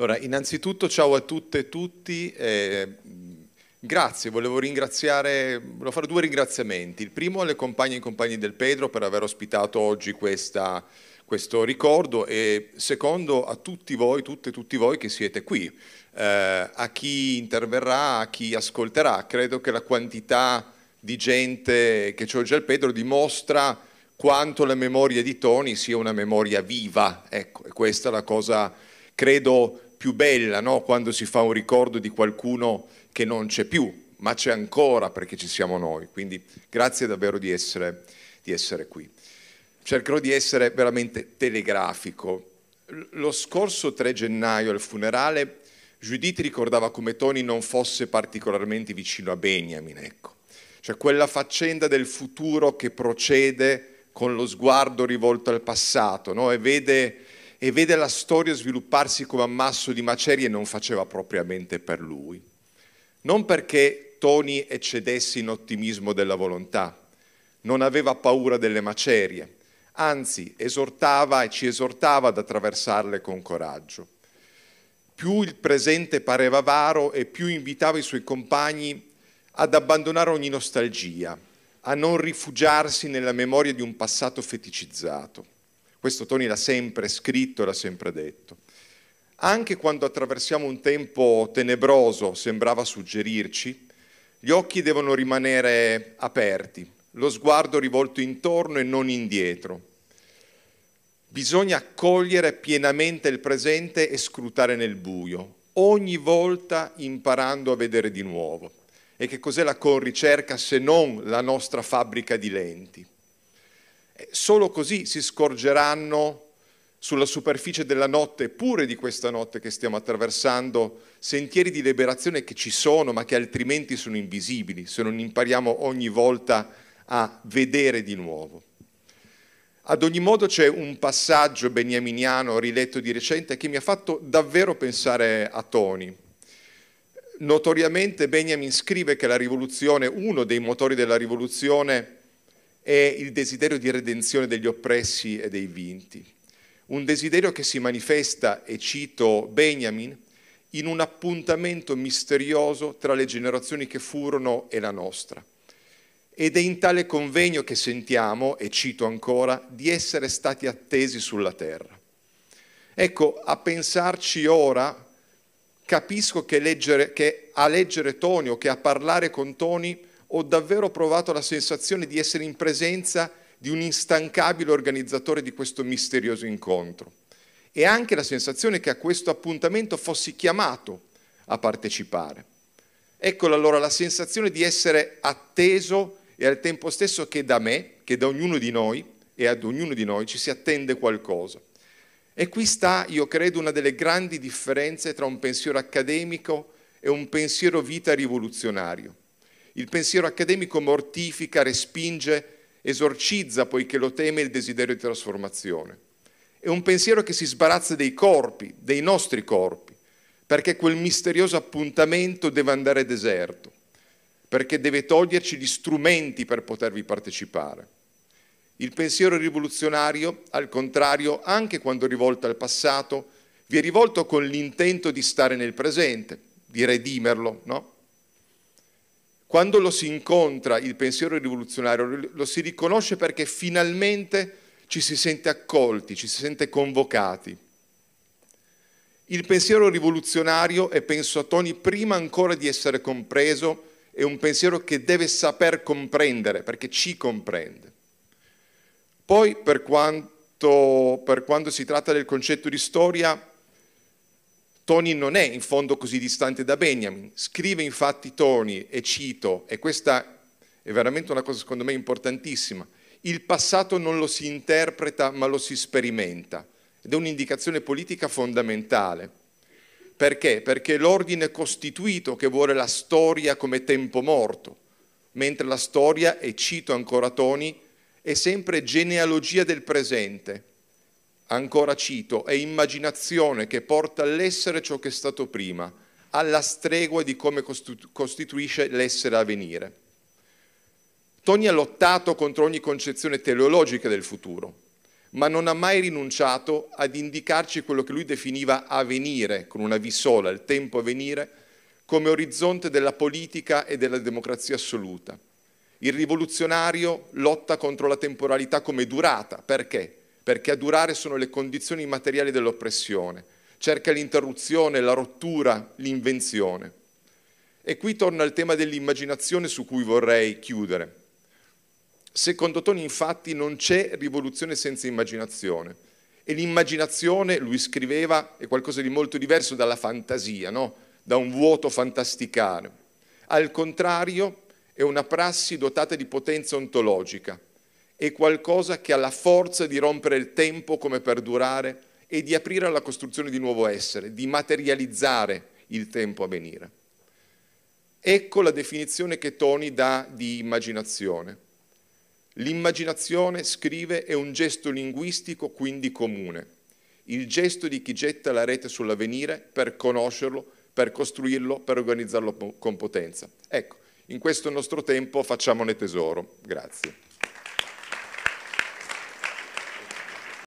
Allora, innanzitutto ciao a tutte e tutti, eh, grazie, volevo ringraziare, volevo fare due ringraziamenti. Il primo alle compagne e compagni del Pedro per aver ospitato oggi questa, questo ricordo e secondo a tutti voi, tutte e tutti voi che siete qui, eh, a chi interverrà, a chi ascolterà. Credo che la quantità di gente che c'è oggi al Pedro dimostra quanto la memoria di Tony sia una memoria viva, ecco, e questa è la cosa, credo, più bella no? quando si fa un ricordo di qualcuno che non c'è più, ma c'è ancora perché ci siamo noi. Quindi grazie davvero di essere, di essere qui. Cercherò di essere veramente telegrafico. Lo scorso 3 gennaio al funerale Judith ricordava come Tony non fosse particolarmente vicino a Benjamin, ecco. Cioè quella faccenda del futuro che procede con lo sguardo rivolto al passato no? e vede e vede la storia svilupparsi come ammasso di macerie non faceva propriamente per lui. Non perché Tony eccedesse in ottimismo della volontà, non aveva paura delle macerie, anzi esortava e ci esortava ad attraversarle con coraggio. Più il presente pareva avaro e più invitava i suoi compagni ad abbandonare ogni nostalgia, a non rifugiarsi nella memoria di un passato feticizzato. Questo Tony l'ha sempre scritto e l'ha sempre detto. Anche quando attraversiamo un tempo tenebroso, sembrava suggerirci, gli occhi devono rimanere aperti, lo sguardo rivolto intorno e non indietro. Bisogna accogliere pienamente il presente e scrutare nel buio, ogni volta imparando a vedere di nuovo. E che cos'è la con ricerca se non la nostra fabbrica di lenti? Eh, solo così si scorgeranno sulla superficie della notte, pure di questa notte che stiamo attraversando, sentieri di liberazione che ci sono, ma che altrimenti sono invisibili, se non impariamo ogni volta a vedere di nuovo. Ad ogni modo c'è un passaggio beniaminiano riletto di recente che mi ha fatto davvero pensare a Tony. Notoriamente Benjamin scrive che la rivoluzione, uno dei motori della rivoluzione, è il desiderio di redenzione degli oppressi e dei vinti. Un desiderio che si manifesta, e cito Benjamin, in un appuntamento misterioso tra le generazioni che furono e la nostra. Ed è in tale convegno che sentiamo, e cito ancora, di essere stati attesi sulla terra. Ecco, a pensarci ora, capisco che, leggere, che a leggere Toni o che a parlare con Toni ho davvero provato la sensazione di essere in presenza di un instancabile organizzatore di questo misterioso incontro e anche la sensazione che a questo appuntamento fossi chiamato a partecipare. Eccola allora la sensazione di essere atteso e al tempo stesso che da me, che da ognuno di noi e ad ognuno di noi ci si attende qualcosa. E qui sta, io credo, una delle grandi differenze tra un pensiero accademico e un pensiero vita rivoluzionario. Il pensiero accademico mortifica, respinge, esorcizza, poiché lo teme, il desiderio di trasformazione. È un pensiero che si sbarazza dei corpi, dei nostri corpi, perché quel misterioso appuntamento deve andare deserto, perché deve toglierci gli strumenti per potervi partecipare. Il pensiero rivoluzionario, al contrario, anche quando rivolto al passato, vi è rivolto con l'intento di stare nel presente, di redimerlo, no? Quando lo si incontra il pensiero rivoluzionario, lo si riconosce perché finalmente ci si sente accolti, ci si sente convocati. Il pensiero rivoluzionario e penso a Tony, prima ancora di essere compreso, è un pensiero che deve saper comprendere, perché ci comprende. Poi, per quanto, per quanto si tratta del concetto di storia, Tony non è in fondo così distante da Benjamin. Scrive infatti Tony, e cito, e questa è veramente una cosa secondo me importantissima, il passato non lo si interpreta ma lo si sperimenta ed è un'indicazione politica fondamentale. Perché? Perché è l'ordine costituito che vuole la storia come tempo morto, mentre la storia, e cito ancora Tony, è sempre genealogia del presente ancora cito, è immaginazione che porta all'essere ciò che è stato prima, alla stregua di come costituisce l'essere a venire. Tony ha lottato contro ogni concezione teleologica del futuro, ma non ha mai rinunciato ad indicarci quello che lui definiva avvenire, con una V sola, il tempo a venire, come orizzonte della politica e della democrazia assoluta. Il rivoluzionario lotta contro la temporalità come durata, perché? perché a durare sono le condizioni materiali dell'oppressione. Cerca l'interruzione, la rottura, l'invenzione. E qui torna il tema dell'immaginazione su cui vorrei chiudere. Secondo Toni infatti non c'è rivoluzione senza immaginazione. E l'immaginazione, lui scriveva, è qualcosa di molto diverso dalla fantasia, no? da un vuoto fantasticare. Al contrario, è una prassi dotata di potenza ontologica, è qualcosa che ha la forza di rompere il tempo come perdurare e di aprire alla costruzione di nuovo essere, di materializzare il tempo a venire. Ecco la definizione che Tony dà di immaginazione. L'immaginazione, scrive, è un gesto linguistico quindi comune, il gesto di chi getta la rete sull'avvenire per conoscerlo, per costruirlo, per organizzarlo con potenza. Ecco, in questo nostro tempo facciamone tesoro. Grazie.